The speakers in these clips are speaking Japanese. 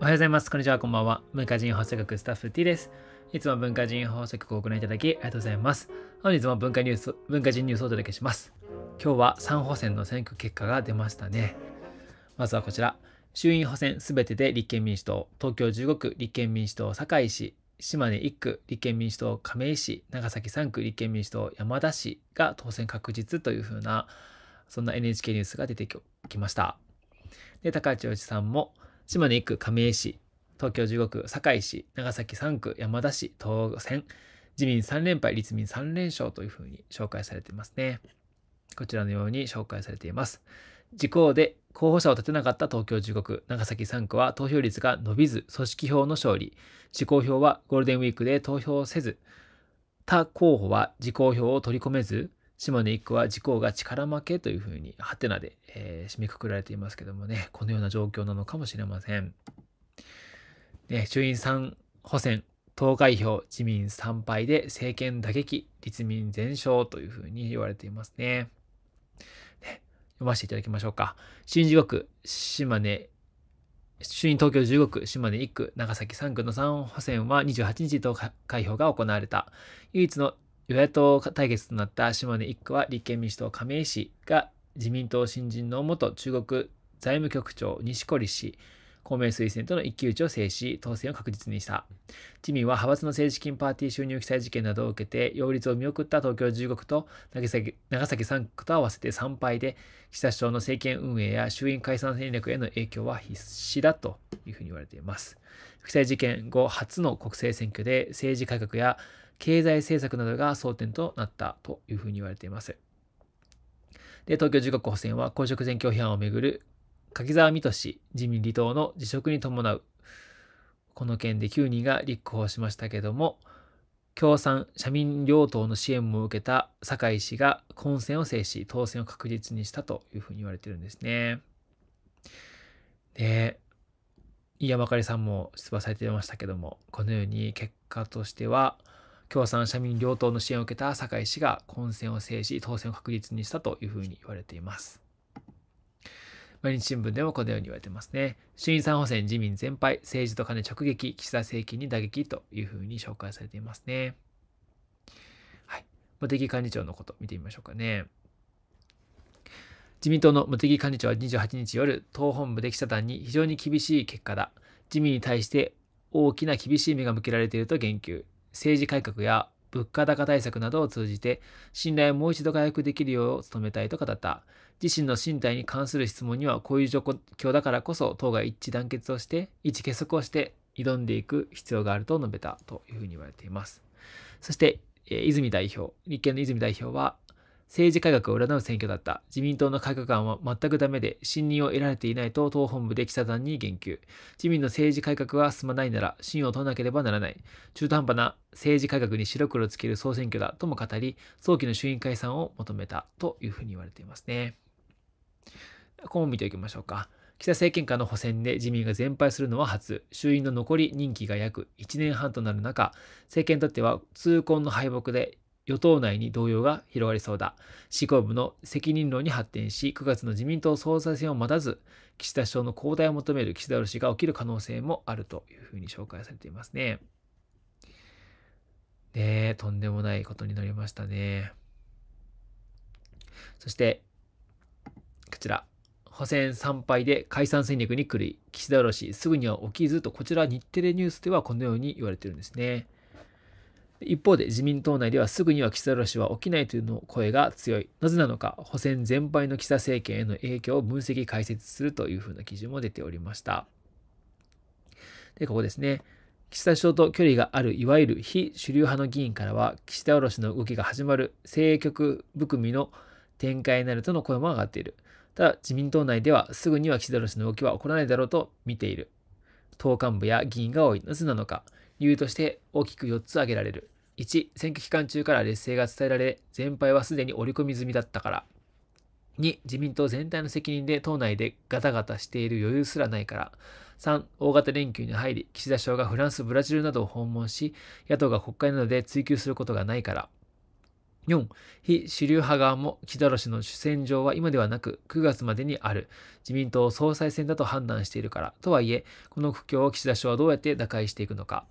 おはようございます。こんにちは。こんばんは。文化人法則局スタッフ T です。いつも文化人法則をご覧いただきありがとうございます。本日も文化ニュース、文化人ニュースをお届けします。今日は3補選の選挙結果が出ましたね。まずはこちら。衆院補選すべてで立憲民主党、東京15区立憲民主党堺市、島根1区立憲民主党亀井市、長崎3区立憲民主党山田市が当選確実というふうな、そんな NHK ニュースが出てきました。で、高市おじさんも、島根1区亀井市、東京15区堺市、長崎3区山田市、東選、自民3連敗、立民3連勝というふうに紹介されていますね。こちらのように紹介されています。時効で候補者を立てなかった東京15区、長崎3区は投票率が伸びず、組織票の勝利。時効票はゴールデンウィークで投票せず、他候補は時効票を取り込めず、島根一区は時効が力負けというふうに、ハテナで、えー、締めくくられていますけどもね、このような状況なのかもしれません。ね、衆院3補選、投開票、自民参拝で政権打撃、立民全勝というふうに言われていますね。ね読ませていただきましょうか。新地獄、島根衆院東京15区、島根1区、長崎3区の3補選は28日投開票が行われた。唯一の与野党対決となった島根1区は立憲民主党加盟氏が自民党新人の元中国財務局長西堀氏、公明推薦との一騎打ちを制し、当選を確実にした。自民は派閥の政治金パーティー収入記載事件などを受けて、擁立を見送った東京15区と長崎長崎3区と合わせて3敗で、岸田首相の政権運営や衆院解散戦略への影響は必至だというふうに言われています。記載事件後初の国政選挙で政治改革や経済政策などが争点となったというふうに言われています。で、東京地国補選は公職選挙批判をめぐる柿沢水戸氏自民離党の辞職に伴うこの件で9人が立候補しましたけども共産社民両党の支援も受けた酒井氏が混戦を制し当選を確実にしたというふうに言われてるんですね。で飯山かりさんも出馬されてましたけどもこのように結果としては共産社民両党の支援を受けた堺氏が混戦を制し当選を確実にしたというふうに言われています。毎日新聞でもこのように言われてますね。衆院参補選自民全敗、政治と金直撃、岸田政権に打撃というふうに紹介されていますね。はい。茂木幹事長のこと見てみましょうかね。自民党の茂木幹事長は28日夜、党本部で記者団に非常に厳しい結果だ。自民に対して大きな厳しい目が向けられていると言及。政治改革や物価高対策などを通じて信頼をもう一度回復できるよう努めたいと語った自身の身体に関する質問にはこういう状況だからこそ党が一致団結をして一致結束をして挑んでいく必要があると述べたというふうに言われていますそして、え泉代表立憲の泉代表は政治改革を占う選挙だった。自民党の改革案は全くダメで、信任を得られていないと党本部で記者団に言及。自民の政治改革が進まないなら、信を問わなければならない。中途半端な政治改革に白黒つける総選挙だとも語り、早期の衆院解散を求めたというふうに言われていますね。こう見ておきましょうか。北政権下の補選で自民が全敗するのは初、衆院の残り任期が約1年半となる中、政権にとっては痛恨の敗北で与党内に動揺が広がりそうだ。執行部の責任論に発展し、9月の自民党総裁選を待たず、岸田首相の交代を求める岸田氏しが起きる可能性もあるというふうに紹介されていますね。ねえ、とんでもないことになりましたね。そして、こちら。補選参拝で解散戦略に狂い、岸田氏し、すぐには起きずと、こちら日テレニュースではこのように言われてるんですね。一方で自民党内ではすぐには岸田氏は起きないというの声が強い。なぜなのか、補選全敗の岸田政権への影響を分析解説するというふうな記事も出ておりました。で、ここですね。岸田首相と距離があるいわゆる非主流派の議員からは、岸田卸の動きが始まる政局含みの展開になるとの声も上がっている。ただ、自民党内ではすぐには岸田卸の動きは起こらないだろうと見ている。党幹部や議員が多い。なぜなのか。理由として大きく4つ挙げられる。1、選挙期間中から劣勢が伝えられ、全敗はすでに織り込み済みだったから。2、自民党全体の責任で党内でガタガタしている余裕すらないから。3、大型連休に入り、岸田首相がフランス、ブラジルなどを訪問し、野党が国会などで追及することがないから。4、非主流派側も岸田氏の主戦場は今ではなく9月までにある自民党総裁選だと判断しているからとはいえ、この苦境を岸田氏はどうやって打開していくのか。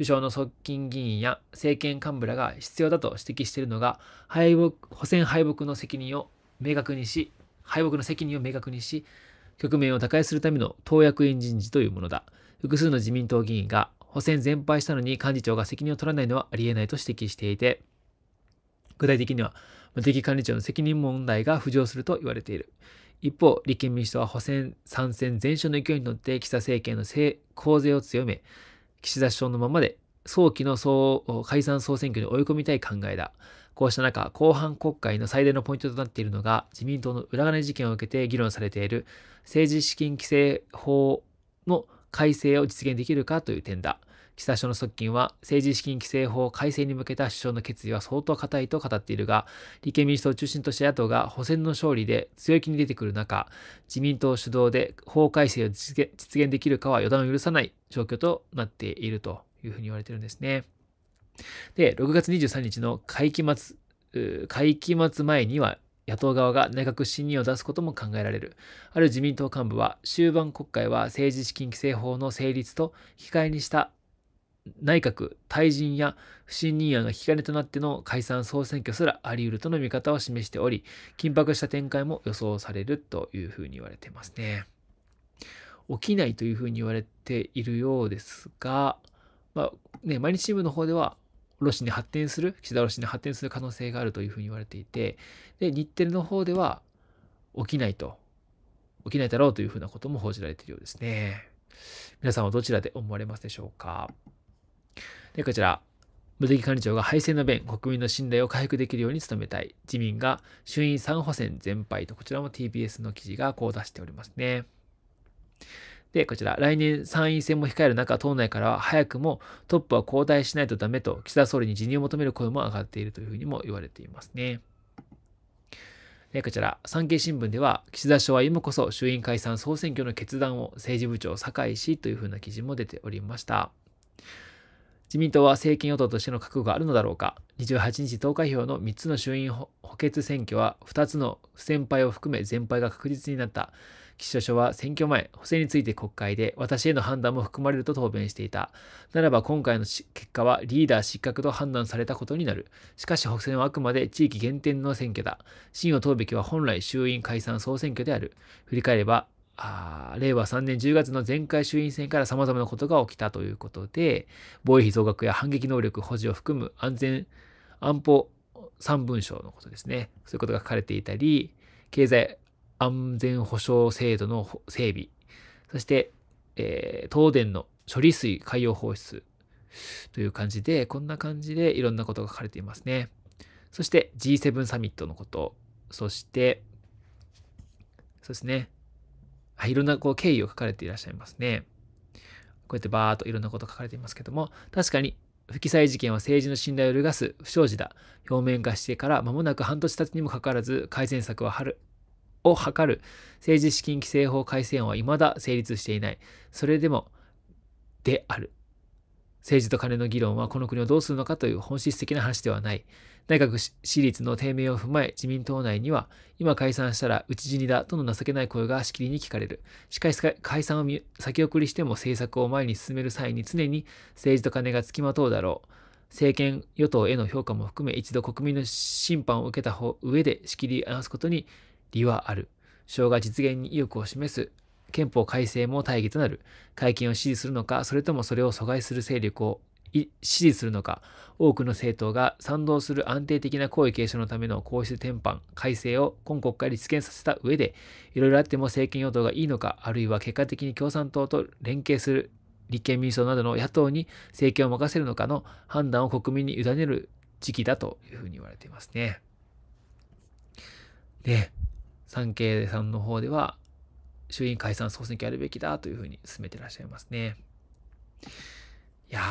首相の側近議員や政権幹部らが必要だと指摘しているのが敗北補選敗北の責任を明確にし敗北の責任を明確にし局面を打開するための党役員人事というものだ複数の自民党議員が補選全敗したのに幹事長が責任を取らないのはありえないと指摘していて具体的には無敵幹事長の責任問題が浮上すると言われている一方立憲民主党は補選参戦全勝の勢いに乗って岸田政権の構勢を強め岸田首相のままで早期の総解散総選挙に追い込みたい考えだ。こうした中、後半国会の最大のポイントとなっているのが、自民党の裏金事件を受けて議論されている政治資金規正法の改正を実現できるかという点だ。久署の側近は、政治資金規正法改正に向けた首相の決意は相当固いと語っているが、立憲民主党を中心とした野党が補選の勝利で強気に出てくる中、自民党主導で法改正を実現できるかは予断を許さない状況となっているというふうに言われているんですね。で、6月23日の会期末、会期末前には、野党側が内閣信任を出すことも考えられる。ある自民党幹部は、終盤国会は政治資金規正法の成立と引き換えにした内閣退陣や不信任案が引き金となっての解散総選挙すらあり得るとの見方を示しており緊迫した展開も予想されるというふうに言われてますね。起きないというふうに言われているようですが、まあね、毎日新聞の方ではロシに発展する岸田ロシに発展する可能性があるというふうに言われていてで日テレの方では起きないと起きないだろうというふうなことも報じられているようですね。皆さんはどちらで思われますでしょうかで、こちら、茂木幹事長が敗戦の弁、国民の信頼を回復できるように努めたい。自民が衆院3補選全敗と、こちらも TBS の記事がこう出しておりますね。で、こちら、来年参院選も控える中、党内からは早くもトップは交代しないとダメと、岸田総理に辞任を求める声も上がっているというふうにも言われていますね。で、こちら、産経新聞では、岸田首相は今こそ衆院解散総選挙の決断を政治部長、酒井氏というふうな記事も出ておりました。自民党は政権与党としての覚悟があるのだろうか。28日投開票の3つの衆院補欠選挙は2つの不戦敗を含め全敗が確実になった。岸田署は選挙前、補正について国会で私への判断も含まれると答弁していた。ならば今回の結果はリーダー失格と判断されたことになる。しかし補選はあくまで地域限定の選挙だ。真を問うべきは本来衆院解散総選挙である。振り返ればあ令和3年10月の前回衆院選から様々なことが起きたということで、防衛費増額や反撃能力保持を含む安全、安保3文書のことですね。そういうことが書かれていたり、経済安全保障制度の整備、そして、えー、東電の処理水海洋放出という感じで、こんな感じでいろんなことが書かれていますね。そして G7 サミットのこと、そして、そうですね。はい、いろんなこう経緯を書かれていらっしゃいますね。こうやってバーっといろんなこと書かれていますけども、確かに不記載事件は政治の信頼を揺るがす不祥事だ。表面化してから間もなく半年経つにもかかわらず、改善策は春を図る政治資金規正法改正案は未だ成立していない。それでも、である。政治と金の議論はこの国をどうするのかという本質的な話ではない。内閣支持率の低迷を踏まえ、自民党内には、今解散したら討ち死にだとの情けない声がしきりに聞かれる。しかし、解散を先送りしても政策を前に進める際に常に政治と金がつきまとうだろう。政権与党への評価も含め一度国民の審判を受けた上で仕切り表すことに理はある。省が実現に意欲を示す。憲法改正も大義となる。会見を支持するのか、それともそれを阻害する勢力を支持するのか、多くの政党が賛同する安定的な皇位継承のための皇室転換、改正を今国会で実現させた上で、いろいろあっても政権与党がいいのか、あるいは結果的に共産党と連携する立憲民主党などの野党に政権を任せるのかの判断を国民に委ねる時期だというふうに言われていますね。で、産経さんの方では、衆院解散総選挙やるべきだというふうに進めていらっしゃいますね。いや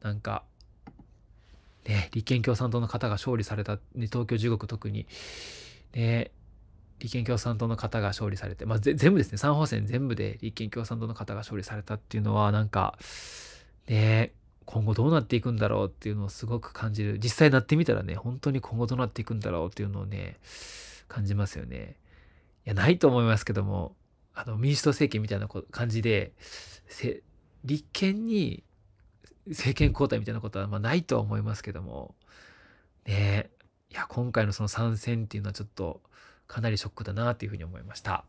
ー、なんか、ね、立憲共産党の方が勝利された、ね、東京地獄特に、ね、立憲共産党の方が勝利されて、まあ、全部ですね、3方線全部で立憲共産党の方が勝利されたっていうのは、なんか、ね、今後どうなっていくんだろうっていうのをすごく感じる。実際なってみたらね、本当に今後どうなっていくんだろうっていうのをね、感じますよね。いや、ないと思いますけども、あの、民主党政権みたいな感じで、立憲に政権交代みたいなことはまないとは思いますけども、ねいや、今回のその参戦っていうのはちょっとかなりショックだなというふうに思いました。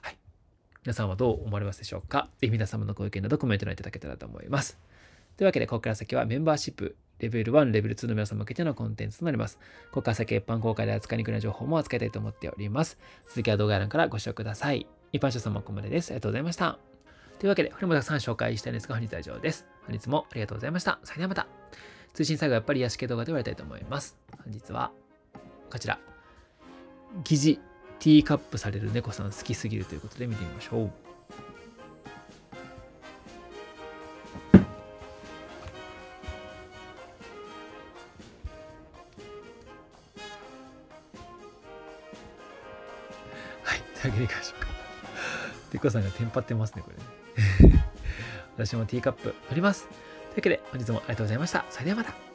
はい。皆さんはどう思われますでしょうかぜひ皆様のご意見などコメント欄いただけたらと思います。というわけで、ここから先はメンバーシップ、レベル1、レベル2の皆様向けてのコンテンツとなります。ここから先一般公開で扱いにくいな情報も扱いたいと思っております。続きは動画欄からご視聴ください。一般さ様もここまでです。ありがとうございました。というわけで、これもたくさん紹介したいんですが、本日は以上です。本日もありがとうございました。それではまた。通信最後はやっぱり癒し系動画で終わりたいと思います。本日は、こちら。疑似ティーカップされる猫さん好きすぎるということで見てみましょう。はい、というわけでかがでしさんがテンパってますね、これ 私もティーカップ取ります。というわけで本日もありがとうございました。それではまた。